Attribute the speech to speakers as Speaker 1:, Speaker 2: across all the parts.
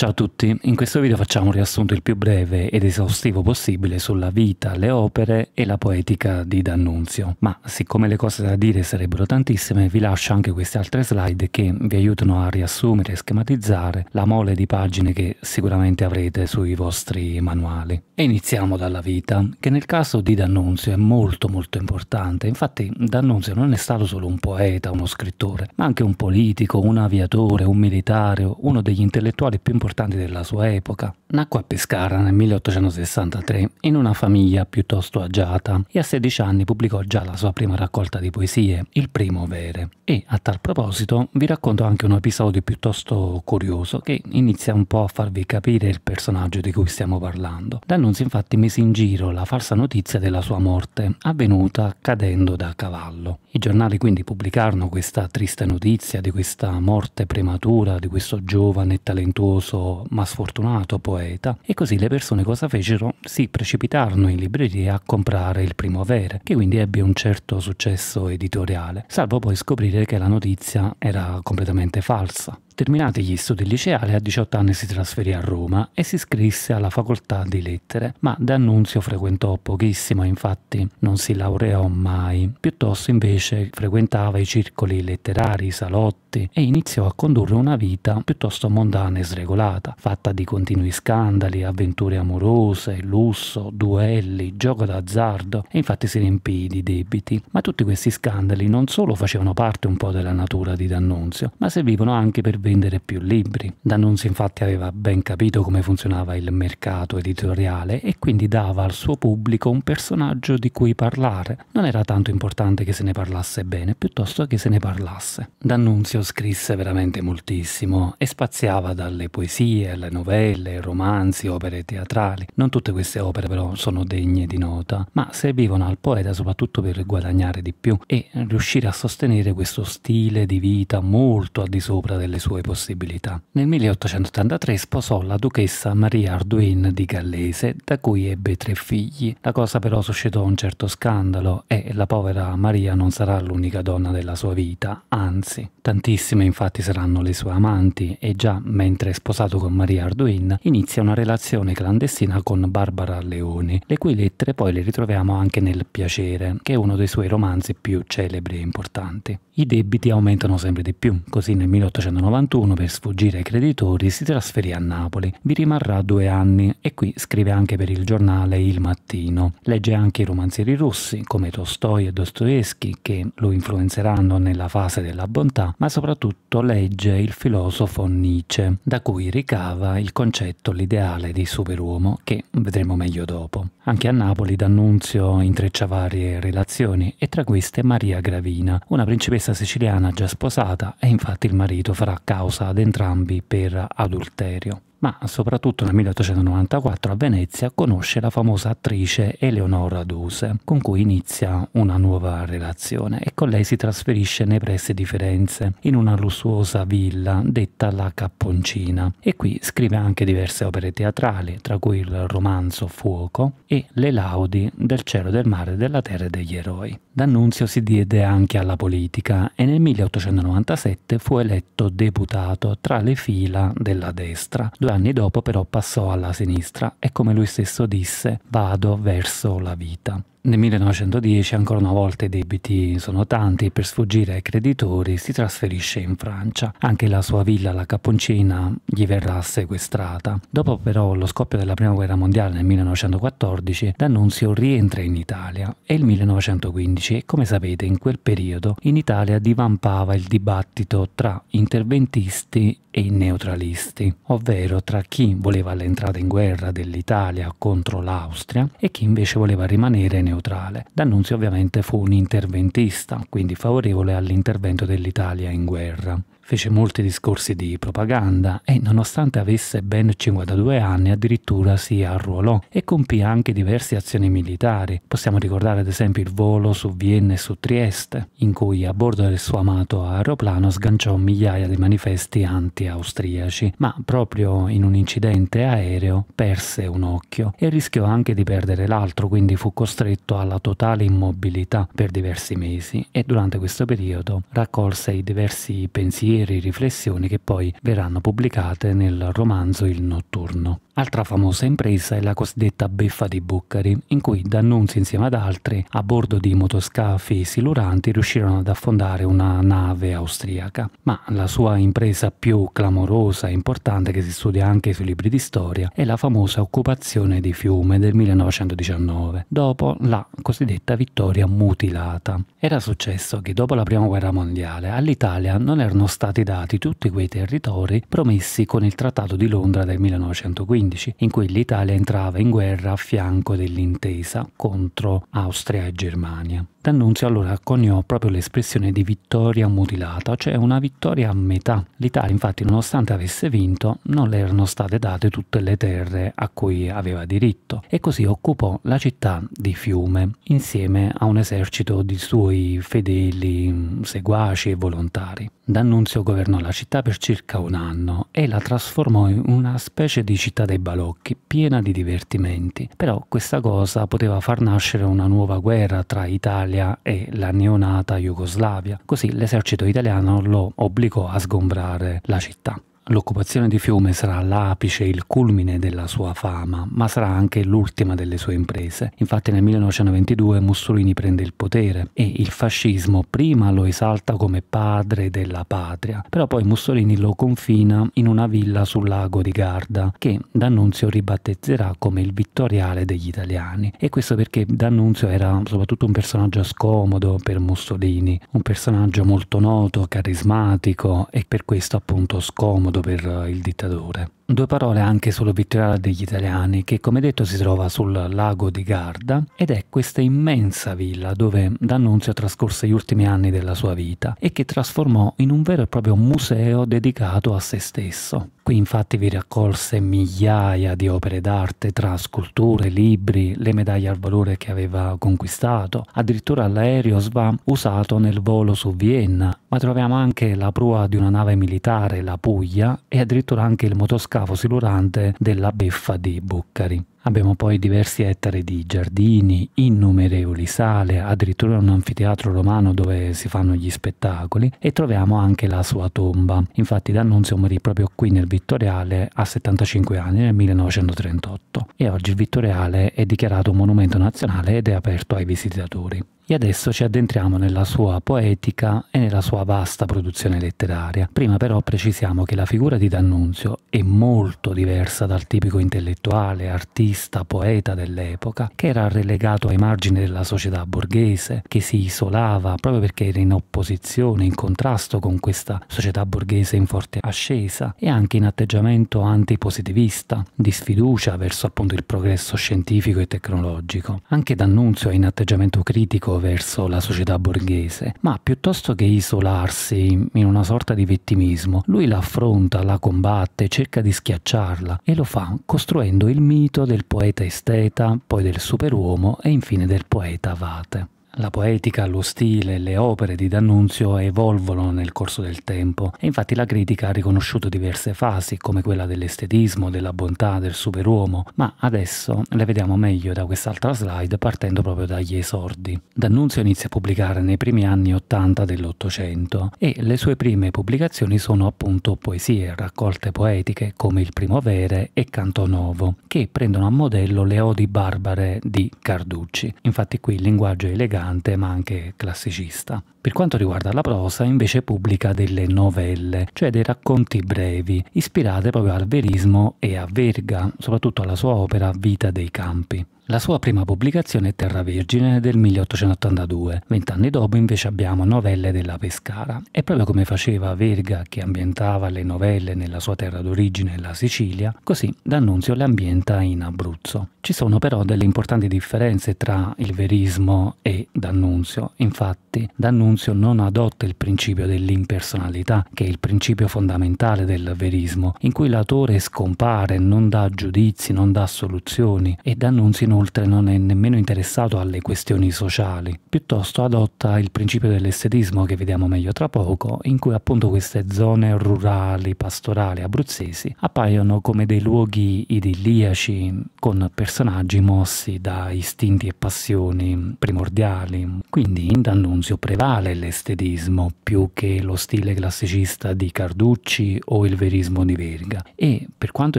Speaker 1: Ciao a tutti, in questo video facciamo un riassunto il più breve ed esaustivo possibile sulla vita, le opere e la poetica di D'Annunzio, ma siccome le cose da dire sarebbero tantissime vi lascio anche queste altre slide che vi aiutano a riassumere e schematizzare la mole di pagine che sicuramente avrete sui vostri manuali. E iniziamo dalla vita, che nel caso di D'Annunzio è molto molto importante, infatti D'Annunzio non è stato solo un poeta, uno scrittore, ma anche un politico, un aviatore, un militare, uno degli intellettuali più importanti importanti della sua epoca. Nacque a Pescara nel 1863 in una famiglia piuttosto agiata e a 16 anni pubblicò già la sua prima raccolta di poesie, Il primo vere. E a tal proposito vi racconto anche un episodio piuttosto curioso che inizia un po' a farvi capire il personaggio di cui stiamo parlando. D'Annunzio infatti mise in giro la falsa notizia della sua morte, avvenuta cadendo da cavallo. I giornali quindi pubblicarono questa triste notizia di questa morte prematura di questo giovane e talentuoso famoso ma sfortunato poeta e così le persone cosa fecero? Si precipitarono in libreria a comprare il primo avere, che quindi ebbe un certo successo editoriale, salvo poi scoprire che la notizia era completamente falsa. Terminati gli studi liceali, a 18 anni si trasferì a Roma e si iscrisse alla facoltà di lettere, ma D'Annunzio frequentò pochissimo, infatti non si laureò mai. Piuttosto invece frequentava i circoli letterari, i salotti e iniziò a condurre una vita piuttosto mondana e sregolata, fatta di continui scandali, avventure amorose, lusso, duelli, gioco d'azzardo e infatti si riempì di debiti. Ma tutti questi scandali non solo facevano parte un po' della natura di D'Annunzio, ma servivano anche per vedere vendere più libri. D'Annunzio infatti aveva ben capito come funzionava il mercato editoriale e quindi dava al suo pubblico un personaggio di cui parlare. Non era tanto importante che se ne parlasse bene, piuttosto che se ne parlasse. D'Annunzio scrisse veramente moltissimo e spaziava dalle poesie alle novelle, romanzi, opere teatrali. Non tutte queste opere però sono degne di nota, ma servivano al poeta soprattutto per guadagnare di più e riuscire a sostenere questo stile di vita molto al di sopra delle sue sue possibilità. Nel 1883 sposò la duchessa Maria Arduin di Gallese, da cui ebbe tre figli. La cosa però suscitò un certo scandalo e la povera Maria non sarà l'unica donna della sua vita, anzi, tantissime infatti saranno le sue amanti e già mentre è sposato con Maria Arduin inizia una relazione clandestina con Barbara Leoni, le cui lettere poi le ritroviamo anche nel Piacere, che è uno dei suoi romanzi più celebri e importanti. I debiti aumentano sempre di più, così nel 1890 1991 per sfuggire ai creditori si trasferì a Napoli, vi rimarrà due anni e qui scrive anche per il giornale Il Mattino. Legge anche i romanzieri russi come Tolstoi e Dostoevsky che lo influenzeranno nella fase della bontà, ma soprattutto legge il filosofo Nietzsche, da cui ricava il concetto l'ideale di superuomo che vedremo meglio dopo. Anche a Napoli D'Annunzio intreccia varie relazioni e tra queste Maria Gravina, una principessa siciliana già sposata e infatti il marito farà causa ad entrambi per adulterio ma soprattutto nel 1894 a Venezia conosce la famosa attrice Eleonora Duse, con cui inizia una nuova relazione e con lei si trasferisce nei pressi di Firenze, in una lussuosa villa detta La Capponcina e qui scrive anche diverse opere teatrali, tra cui il romanzo Fuoco e Le laudi del cielo, del mare, della terra e degli eroi. D'Annunzio si diede anche alla politica e nel 1897 fu eletto deputato tra le fila della destra anni dopo però passò alla sinistra e come lui stesso disse vado verso la vita. Nel 1910 ancora una volta i debiti sono tanti e per sfuggire ai creditori si trasferisce in Francia. Anche la sua villa, la Caponcina, gli verrà sequestrata. Dopo però lo scoppio della Prima Guerra Mondiale nel 1914, D'Annunzio rientra in Italia. È il 1915 e come sapete in quel periodo in Italia divampava il dibattito tra interventisti e neutralisti, ovvero tra chi voleva l'entrata in guerra dell'Italia contro l'Austria e chi invece voleva rimanere in neutrale. D'Annunzio ovviamente fu un interventista, quindi favorevole all'intervento dell'Italia in guerra. Fece molti discorsi di propaganda e nonostante avesse ben 52 anni addirittura si arruolò e compì anche diverse azioni militari. Possiamo ricordare ad esempio il volo su Vienna e su Trieste, in cui a bordo del suo amato aeroplano sganciò migliaia di manifesti anti-austriaci, ma proprio in un incidente aereo perse un occhio e rischiò anche di perdere l'altro, quindi fu costretto alla totale immobilità per diversi mesi e durante questo periodo raccolse i diversi pensieri pensieri riflessioni che poi verranno pubblicate nel romanzo Il Notturno. Altra famosa impresa è la cosiddetta beffa di Bucari, in cui D'Annunzio insieme ad altri, a bordo di motoscafi siluranti, riuscirono ad affondare una nave austriaca. Ma la sua impresa più clamorosa e importante, che si studia anche sui libri di storia, è la famosa occupazione di Fiume del 1919, dopo la cosiddetta vittoria mutilata. Era successo che dopo la Prima Guerra Mondiale all'Italia non erano stati dati tutti quei territori promessi con il Trattato di Londra del 1915 1915, in cui l'Italia entrava in guerra a fianco dell'intesa contro Austria e Germania. D'Annunzio allora coniò proprio l'espressione di vittoria mutilata, cioè una vittoria a metà. L'Italia infatti nonostante avesse vinto non le erano state date tutte le terre a cui aveva diritto e così occupò la città di Fiume insieme a un esercito di suoi fedeli mm, seguaci e volontari. D'Annunzio governò la città per circa un anno e la trasformò in una specie di città dei balocchi, piena di divertimenti. Però questa cosa poteva far nascere una nuova guerra tra Italia e la neonata Jugoslavia, così l'esercito italiano lo obbligò a sgombrare la città. L'occupazione di Fiume sarà l'apice, il culmine della sua fama, ma sarà anche l'ultima delle sue imprese. Infatti nel 1922 Mussolini prende il potere e il fascismo prima lo esalta come padre della patria, però poi Mussolini lo confina in una villa sul lago di Garda che D'Annunzio ribattezzerà come il vittoriale degli italiani. E questo perché D'Annunzio era soprattutto un personaggio scomodo per Mussolini, un personaggio molto noto, carismatico e per questo appunto scomodo per il dittatore. Due parole anche sull'obittoriale degli italiani, che come detto si trova sul lago di Garda ed è questa immensa villa dove D'Annunzio trascorse gli ultimi anni della sua vita e che trasformò in un vero e proprio museo dedicato a se stesso. Qui infatti vi raccolse migliaia di opere d'arte tra sculture, libri, le medaglie al valore che aveva conquistato, addirittura l'aereo Svam usato nel volo su Vienna, ma troviamo anche la prua di una nave militare, la Puglia, e addirittura anche il motoscafo scavo silurante della beffa di Buccari. Abbiamo poi diversi ettari di giardini, innumerevoli sale, addirittura un anfiteatro romano dove si fanno gli spettacoli e troviamo anche la sua tomba. Infatti D'Annunzio morì proprio qui nel Vittoriale a 75 anni nel 1938 e oggi il Vittoriale è dichiarato monumento nazionale ed è aperto ai visitatori. E adesso ci addentriamo nella sua poetica e nella sua vasta produzione letteraria. Prima però precisiamo che la figura di D'Annunzio è molto diversa dal tipico intellettuale, artista, poeta dell'epoca, che era relegato ai margini della società borghese, che si isolava proprio perché era in opposizione, in contrasto con questa società borghese in forte ascesa e anche in atteggiamento antipositivista, di sfiducia verso appunto il progresso scientifico e tecnologico. Anche D'Annunzio è in atteggiamento critico verso la società borghese, ma piuttosto che isolarsi in una sorta di vittimismo, lui la affronta, la combatte, cerca di schiacciarla e lo fa costruendo il mito del poeta esteta, poi del superuomo e infine del poeta vate. La poetica, lo stile, le opere di D'Annunzio evolvono nel corso del tempo e infatti la critica ha riconosciuto diverse fasi, come quella dell'estetismo, della bontà, del superuomo, ma adesso le vediamo meglio da quest'altra slide partendo proprio dagli esordi. D'Annunzio inizia a pubblicare nei primi anni 80 dell'Ottocento e le sue prime pubblicazioni sono appunto poesie, raccolte poetiche come Il Primovere e Canto Novo, che prendono a modello le odi barbare di Carducci. Infatti qui il linguaggio è legato elegante ma anche classicista. Per quanto riguarda la prosa, invece pubblica delle novelle, cioè dei racconti brevi, ispirate proprio al verismo e a Verga, soprattutto alla sua opera Vita dei campi. La sua prima pubblicazione è Terra Vergine del 1882, vent'anni dopo invece abbiamo Novelle della Pescara e proprio come faceva Verga che ambientava le novelle nella sua terra d'origine, la Sicilia, così D'Annunzio le ambienta in Abruzzo. Ci sono però delle importanti differenze tra il verismo e D'Annunzio, infatti D'Annunzio D'Annunzio non adotta il principio dell'impersonalità, che è il principio fondamentale del verismo, in cui l'autore scompare, non dà giudizi, non dà soluzioni e D'Annunzio inoltre non è nemmeno interessato alle questioni sociali, piuttosto adotta il principio dell'estetismo che vediamo meglio tra poco, in cui appunto queste zone rurali, pastorali, abruzzesi appaiono come dei luoghi idilliaci con personaggi mossi da istinti e passioni primordiali. Quindi in D'Annunzio prevale generale l'estedismo più che lo stile classicista di Carducci o il verismo di Verga e per quanto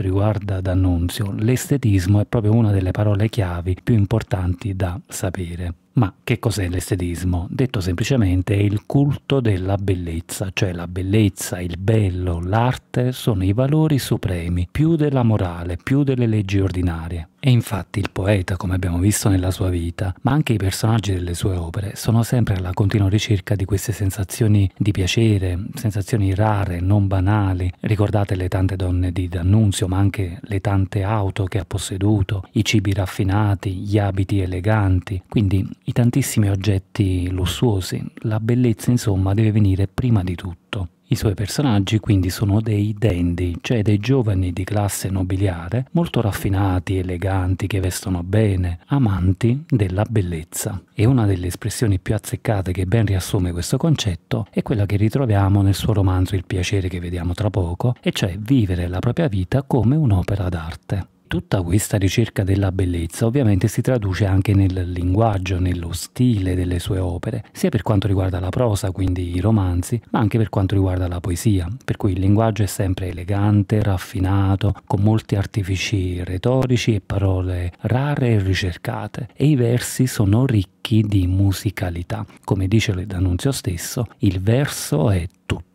Speaker 1: riguarda D'Annunzio l'estetismo è proprio una delle parole chiavi più importanti da sapere. Ma che cos'è l'estetismo? Detto semplicemente è il culto della bellezza, cioè la bellezza, il bello, l'arte sono i valori supremi, più della morale, più delle leggi ordinarie. E infatti il poeta, come abbiamo visto nella sua vita, ma anche i personaggi delle sue opere, sono sempre alla continua ricerca di queste sensazioni di piacere, sensazioni rare, non banali. Ricordate le tante donne di D'Annunzio, ma anche le tante auto che ha posseduto, i cibi raffinati, gli abiti eleganti. Quindi i tantissimi oggetti lussuosi, la bellezza insomma deve venire prima di tutto. I suoi personaggi quindi sono dei dandy, cioè dei giovani di classe nobiliare, molto raffinati, eleganti, che vestono bene, amanti della bellezza. E una delle espressioni più azzeccate che ben riassume questo concetto è quella che ritroviamo nel suo romanzo Il piacere che vediamo tra poco, e cioè vivere la propria vita come un'opera d'arte tutta questa ricerca della bellezza ovviamente si traduce anche nel linguaggio, nello stile delle sue opere, sia per quanto riguarda la prosa, quindi i romanzi, ma anche per quanto riguarda la poesia, per cui il linguaggio è sempre elegante, raffinato, con molti artifici retorici e parole rare e ricercate, e i versi sono ricchi di musicalità. Come dice D'Annunzio stesso, il verso è tutto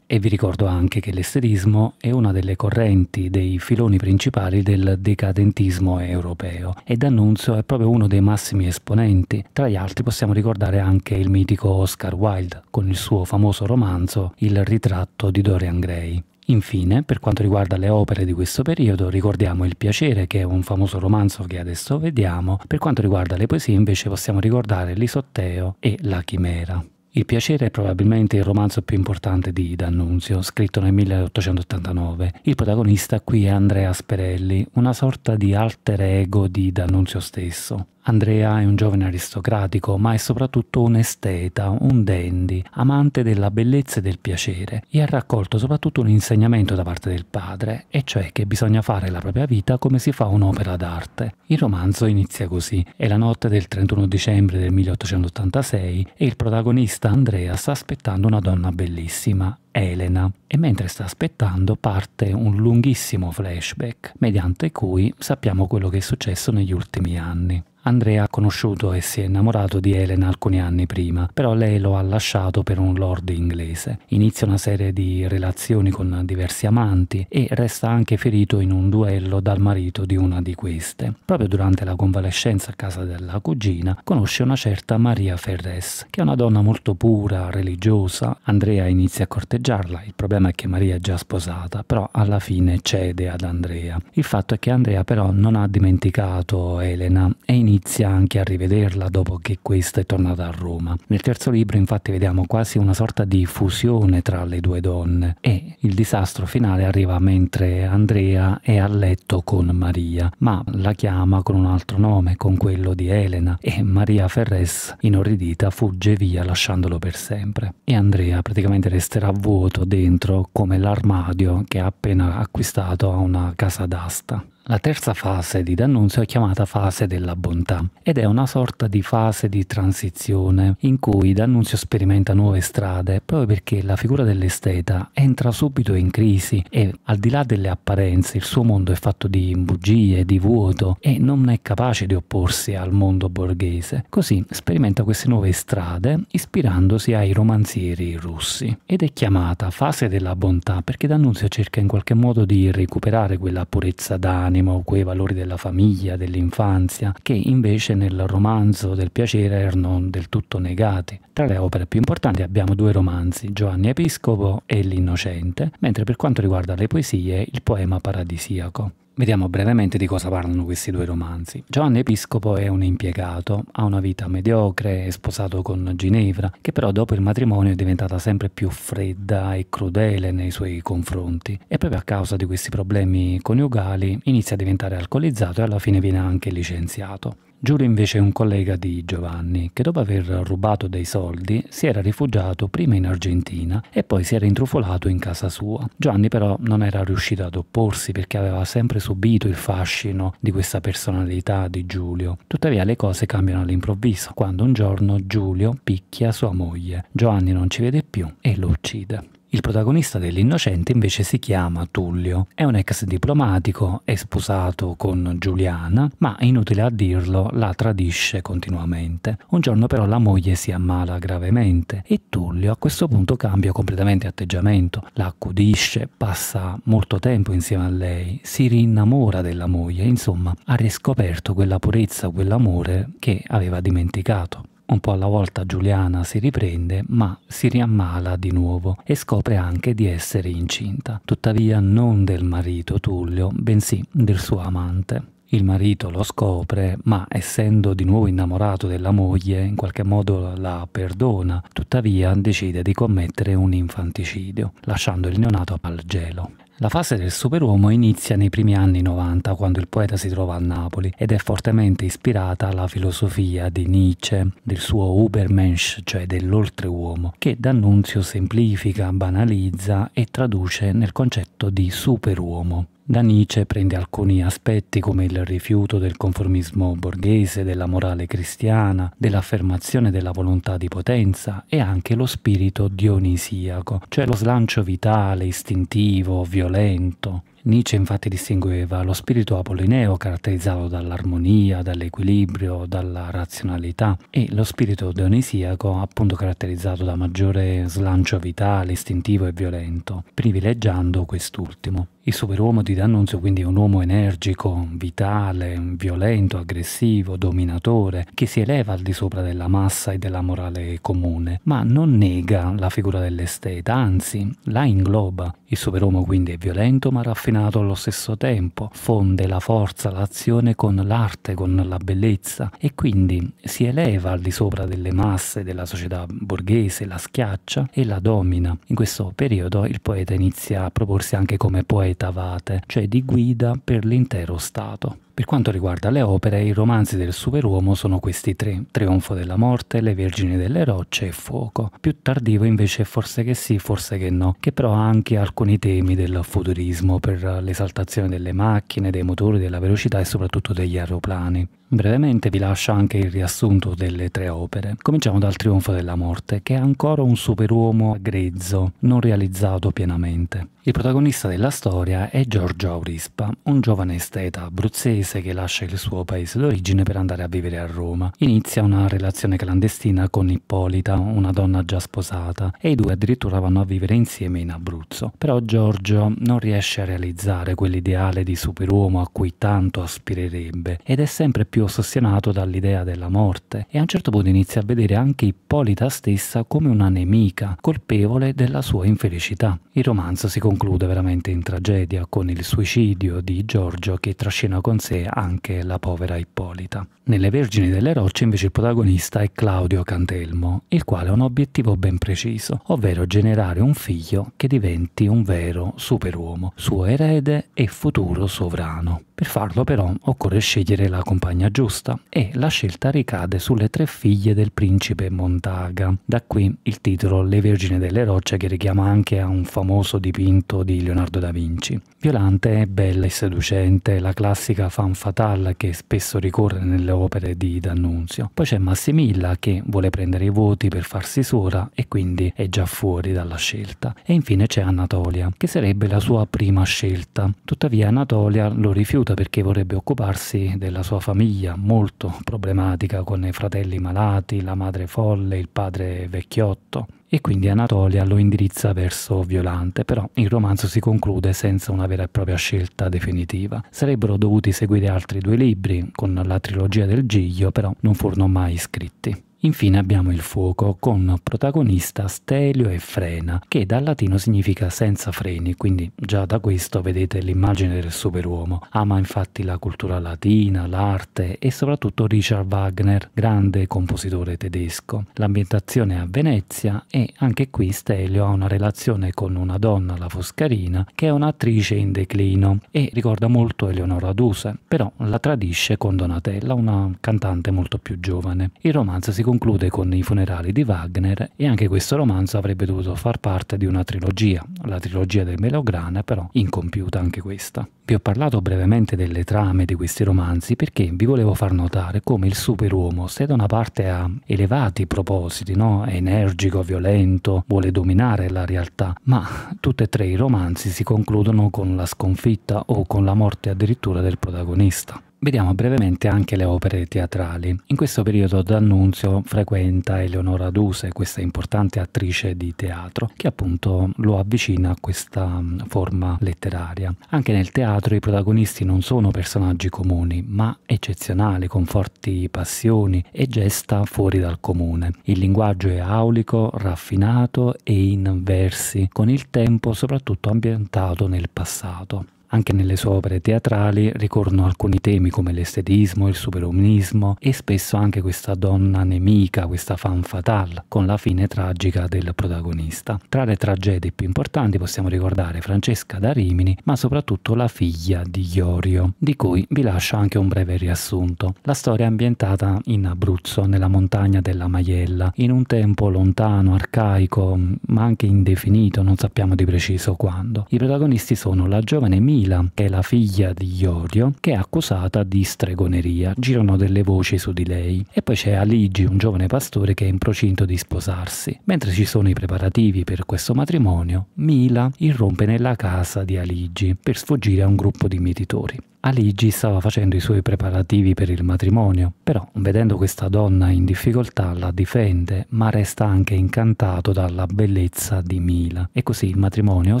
Speaker 1: e vi ricordo anche che l'esterismo è una delle correnti dei filoni principali del decadentismo europeo e D'Annunzio è proprio uno dei massimi esponenti. Tra gli altri possiamo ricordare anche il mitico Oscar Wilde con il suo famoso romanzo Il ritratto di Dorian Gray. Infine, per quanto riguarda le opere di questo periodo, ricordiamo Il piacere, che è un famoso romanzo che adesso vediamo. Per quanto riguarda le poesie, invece, possiamo ricordare L'Isotteo e La Chimera. Il piacere è probabilmente il romanzo più importante di D'Annunzio, scritto nel 1889. Il protagonista qui è Andrea Sperelli, una sorta di alter ego di D'Annunzio stesso. Andrea è un giovane aristocratico, ma è soprattutto un esteta, un dandy, amante della bellezza e del piacere, e ha raccolto soprattutto un insegnamento da parte del padre, e cioè che bisogna fare la propria vita come si fa un'opera d'arte. Il romanzo inizia così. È la notte del 31 dicembre del 1886 e il protagonista Andrea sta aspettando una donna bellissima, Elena e mentre sta aspettando parte un lunghissimo flashback mediante cui sappiamo quello che è successo negli ultimi anni. Andrea ha conosciuto e si è innamorato di Elena alcuni anni prima, però lei lo ha lasciato per un lord inglese. Inizia una serie di relazioni con diversi amanti e resta anche ferito in un duello dal marito di una di queste. Proprio durante la convalescenza a casa della cugina conosce una certa Maria Ferres, che è una donna molto pura, religiosa. Andrea inizia a corteggiarla, il problema è che Maria è già sposata, però alla fine cede ad Andrea. Il fatto è che Andrea però non ha dimenticato Elena e inizia inizia anche a rivederla dopo che questa è tornata a Roma. Nel terzo libro infatti vediamo quasi una sorta di fusione tra le due donne e il disastro finale arriva mentre Andrea è a letto con Maria, ma la chiama con un altro nome, con quello di Elena e Maria Ferres, inorridita, fugge via lasciandolo per sempre. E Andrea praticamente resterà vuoto dentro come l'armadio che ha appena acquistato a una casa d'asta. La terza fase di D'Annunzio è chiamata fase della bontà ed è una sorta di fase di transizione in cui D'Annunzio sperimenta nuove strade proprio perché la figura dell'esteta entra subito in crisi e al di là delle apparenze il suo mondo è fatto di bugie, di vuoto e non è capace di opporsi al mondo borghese. Così sperimenta queste nuove strade ispirandosi ai romanzieri russi ed è chiamata fase della bontà perché D'Annunzio cerca in qualche modo di recuperare quella purezza d'animo dell'animo, quei valori della famiglia, dell'infanzia, che invece nel romanzo del piacere erano del tutto negati. Tra le opere più importanti abbiamo due romanzi, Giovanni Episcopo e L'Innocente, mentre per quanto riguarda le poesie, il poema paradisiaco. Vediamo brevemente di cosa parlano questi due romanzi. Giovanni Episcopo è un impiegato, ha una vita mediocre, è sposato con Ginevra, che però dopo il matrimonio è diventata sempre più fredda e crudele nei suoi confronti e proprio a causa di questi problemi coniugali inizia a diventare alcolizzato e alla fine viene anche licenziato. Giulio invece è un collega di Giovanni che dopo aver rubato dei soldi si era rifugiato prima in Argentina e poi si era intrufolato in casa sua. Giovanni però non era riuscito ad opporsi perché aveva sempre subito il fascino di questa personalità di Giulio. Tuttavia le cose cambiano all'improvviso quando un giorno Giulio picchia sua moglie. Giovanni non ci vede più e lo uccide. Il protagonista dell'Innocente invece si chiama Tullio. È un ex diplomatico, è sposato con Giuliana, ma inutile a dirlo, la tradisce continuamente. Un giorno però la moglie si ammala gravemente e Tullio a questo punto cambia completamente atteggiamento, la accudisce, passa molto tempo insieme a lei, si rinnamora della moglie, insomma ha riscoperto quella purezza, quell'amore che aveva dimenticato. Un po' alla volta Giuliana si riprende, ma si riammala di nuovo e scopre anche di essere incinta, tuttavia non del marito Tullio, bensì del suo amante. Il marito lo scopre, ma essendo di nuovo innamorato della moglie, in qualche modo la perdona, tuttavia decide di commettere un infanticidio, lasciando il neonato al gelo. La fase del superuomo inizia nei primi anni 90 quando il poeta si trova a Napoli ed è fortemente ispirata alla filosofia di Nietzsche, del suo Ubermensch, cioè dell'oltreuomo, che D'Annunzio semplifica, banalizza e traduce nel concetto di superuomo. Da Nietzsche prende alcuni aspetti come il rifiuto del conformismo borghese, della morale cristiana, dell'affermazione della volontà di potenza e anche lo spirito dionisiaco, cioè lo slancio vitale, istintivo, violento. Nietzsche infatti distingueva lo spirito apollineo caratterizzato dall'armonia, dall'equilibrio, dalla razionalità e lo spirito dionisiaco appunto caratterizzato da maggiore slancio vitale, istintivo e violento, privilegiando quest'ultimo. Il superuomo di D'Annunzio quindi è un uomo energico, vitale, violento, aggressivo, dominatore, che si eleva al di sopra della massa e della morale comune, ma non nega la figura dell'esteta, anzi la ingloba. Il superuomo quindi è violento ma raffinato nato allo stesso tempo, fonde la forza, l'azione con l'arte, con la bellezza e quindi si eleva al di sopra delle masse della società borghese, la schiaccia e la domina. In questo periodo il poeta inizia a proporsi anche come poeta vate, cioè di guida per l'intero Stato. Per quanto riguarda le opere, i romanzi del superuomo sono questi tre, Trionfo della morte, Le Vergini delle rocce e Fuoco. Più tardivo invece è Forse che sì, forse che no, che però ha anche alcuni temi del futurismo per l'esaltazione delle macchine, dei motori, della velocità e soprattutto degli aeroplani. Brevemente vi lascio anche il riassunto delle tre opere. Cominciamo dal Trionfo della Morte, che è ancora un superuomo grezzo, non realizzato pienamente. Il protagonista della storia è Giorgio Aurispa, un giovane esteta abruzzese che lascia il suo paese d'origine per andare a vivere a Roma. Inizia una relazione clandestina con Ippolita, una donna già sposata, e i due addirittura vanno a vivere insieme in Abruzzo. Però Giorgio non riesce a realizzare quell'ideale di superuomo a cui tanto aspirerebbe ed è sempre più più ossessionato dall'idea della morte e a un certo punto inizia a vedere anche Ippolita stessa come una nemica, colpevole della sua infelicità. Il romanzo si conclude veramente in tragedia con il suicidio di Giorgio che trascina con sé anche la povera Ippolita. Nelle Vergini delle Rocce invece il protagonista è Claudio Cantelmo, il quale ha un obiettivo ben preciso, ovvero generare un figlio che diventi un vero superuomo, suo erede e futuro sovrano. Per farlo però occorre scegliere la compagna giusta e la scelta ricade sulle tre figlie del principe Montaga. Da qui il titolo Le Vergini delle Rocce che richiama anche a un famoso dipinto di Leonardo da Vinci. Violante è bella e seducente, la classica fan fatale che spesso ricorre nelle opere di D'Annunzio. Poi c'è Massimilla che vuole prendere i voti per farsi suora e quindi è già fuori dalla scelta. E infine c'è Anatolia, che sarebbe la sua prima scelta. Tuttavia Anatolia lo rifiuta rifiuta perché vorrebbe occuparsi della sua famiglia molto problematica con i fratelli malati, la madre folle, il padre vecchiotto e quindi Anatolia lo indirizza verso Violante, però il romanzo si conclude senza una vera e propria scelta definitiva. Sarebbero dovuti seguire altri due libri con la trilogia del Giglio, però non furono mai scritti. Infine abbiamo il fuoco con protagonista Stelio e Frena, che dal latino significa senza freni, quindi già da questo vedete l'immagine del superuomo. Ama infatti la cultura latina, l'arte e soprattutto Richard Wagner, grande compositore tedesco. L'ambientazione è a Venezia e anche qui Stelio ha una relazione con una donna, la Foscarina, che è un'attrice in declino e ricorda molto Eleonora Duse, però la tradisce con Donatella, una cantante molto più giovane. Il romanzo si conclude con i funerali di Wagner e anche questo romanzo avrebbe dovuto far parte di una trilogia, la trilogia del Melograna però incompiuta anche questa. Vi ho parlato brevemente delle trame di questi romanzi perché vi volevo far notare come il superuomo, se da una parte ha elevati propositi, no? è energico, violento, vuole dominare la realtà, ma tutti e tre i romanzi si concludono con la sconfitta o con la morte addirittura del protagonista. Vediamo brevemente anche le opere teatrali. In questo periodo D'Annunzio frequenta Eleonora Duse, questa importante attrice di teatro, che appunto lo avvicina a questa mm, forma letteraria. Anche nel teatro i protagonisti non sono personaggi comuni, ma eccezionali, con forti passioni e gesta fuori dal comune. Il linguaggio è aulico, raffinato e in versi, con il tempo soprattutto ambientato nel passato. Anche nelle sue opere teatrali ricorrono alcuni temi come l'estetismo, il superumanismo e spesso anche questa donna nemica, questa fan fatale, con la fine tragica del protagonista. Tra le tragedie più importanti possiamo ricordare Francesca da Rimini, ma soprattutto la figlia di Iorio, di cui vi lascio anche un breve riassunto. La storia è ambientata in Abruzzo, nella montagna della Maiella, in un tempo lontano, arcaico, ma anche indefinito, non sappiamo di preciso quando. I protagonisti sono la giovane Mia Mila, che è la figlia di Iorio, che è accusata di stregoneria. Girano delle voci su di lei. E poi c'è Aligi, un giovane pastore che è in procinto di sposarsi. Mentre ci sono i preparativi per questo matrimonio, Mila irrompe nella casa di Aligi per sfuggire a un gruppo di mietitori. Aligi stava facendo i suoi preparativi per il matrimonio, però vedendo questa donna in difficoltà la difende, ma resta anche incantato dalla bellezza di Mila. E così il matrimonio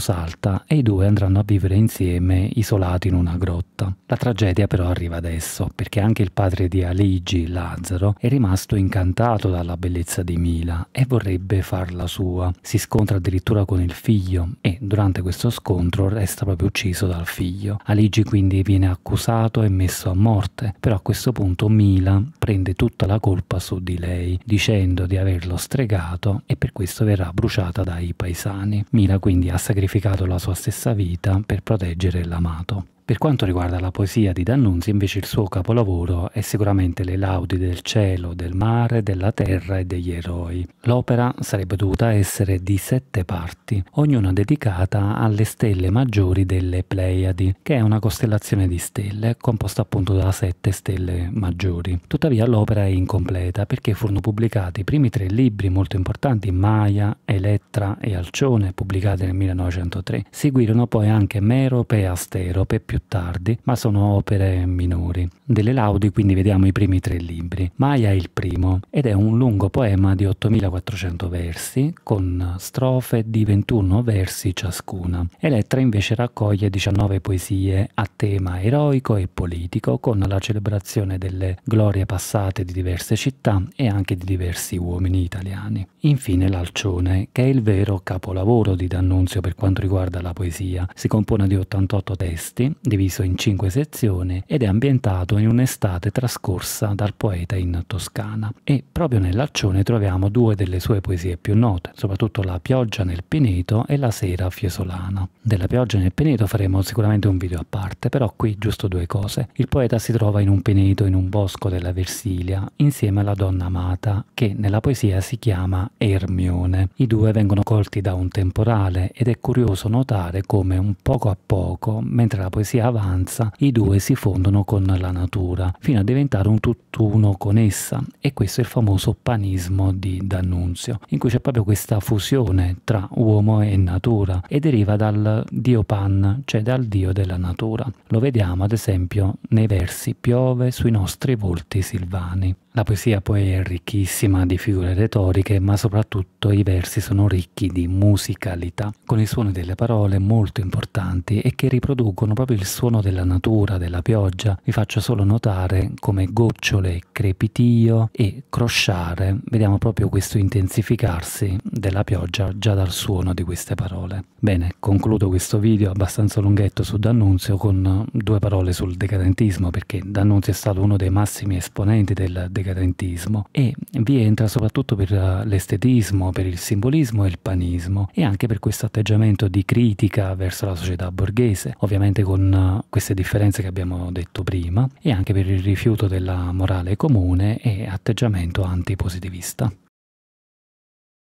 Speaker 1: salta e i due andranno a vivere insieme isolati in una grotta. La tragedia però arriva adesso, perché anche il padre di Aligi, Lazzaro, è rimasto incantato dalla bellezza di Mila e vorrebbe farla sua. Si scontra addirittura con il figlio e durante questo scontro resta proprio ucciso dal figlio. Aligi quindi viene a accusato e messo a morte, però a questo punto Mila prende tutta la colpa su di lei, dicendo di averlo stregato e per questo verrà bruciata dai paesani. Mila quindi ha sacrificato la sua stessa vita per proteggere l'amato. Per quanto riguarda la poesia di D'Annunzio, invece il suo capolavoro è sicuramente le laudi del cielo, del mare, della terra e degli eroi. L'opera sarebbe dovuta essere di sette parti, ognuna dedicata alle stelle maggiori delle Pleiadi, che è una costellazione di stelle composta appunto da sette stelle maggiori. Tuttavia l'opera è incompleta perché furono pubblicati i primi tre libri molto importanti, Maia, Elettra e Alcione, pubblicati nel 1903. Seguirono poi anche Merope e Asterope, più più tardi, ma sono opere minori. Delle Laudi quindi vediamo i primi tre libri. Maya è il primo ed è un lungo poema di 8400 versi con strofe di 21 versi ciascuna. Elettra invece raccoglie 19 poesie a tema eroico e politico con la celebrazione delle glorie passate di diverse città e anche di diversi uomini italiani. Infine l'Alcione, che è il vero capolavoro di D'Annunzio per quanto riguarda la poesia. Si compone di 88 testi, diviso in 5 sezioni, ed è ambientato in un'estate trascorsa dal poeta in Toscana. E proprio nell'Alcione troviamo due delle sue poesie più note, soprattutto La pioggia nel Peneto e La sera fiesolana. Della pioggia nel Peneto faremo sicuramente un video a parte, però qui giusto due cose. Il poeta si trova in un Peneto, in un bosco della Versilia, insieme alla donna amata, che nella poesia si chiama Ermione. I due vengono colti da un temporale ed è curioso notare come un poco a poco, mentre la poesia avanza, i due si fondono con la natura, fino a diventare un tutt'uno con essa e questo è il famoso panismo di D'Annunzio, in cui c'è proprio questa fusione tra uomo e natura e deriva dal dio Pan, cioè dal dio della natura. Lo vediamo ad esempio nei versi Piove sui nostri volti silvani. La poesia poi è ricchissima di figure retoriche, ma soprattutto i versi sono ricchi di musicalità, con i suoni delle parole molto importanti e che riproducono proprio il suono della natura, della pioggia. Vi faccio solo notare come gocciole, crepitio e crosciare, vediamo proprio questo intensificarsi della pioggia già dal suono di queste parole. Bene, concludo questo video abbastanza lunghetto su D'Annunzio con due parole sul decadentismo, perché D'Annunzio è stato uno dei massimi esponenti del decadentismo decadentismo e vi entra soprattutto per eh, l'estetismo, per il simbolismo e il panismo e anche per questo atteggiamento di critica verso la società borghese, ovviamente con eh, queste differenze che abbiamo detto prima e anche per il rifiuto della morale comune e atteggiamento antipositivista.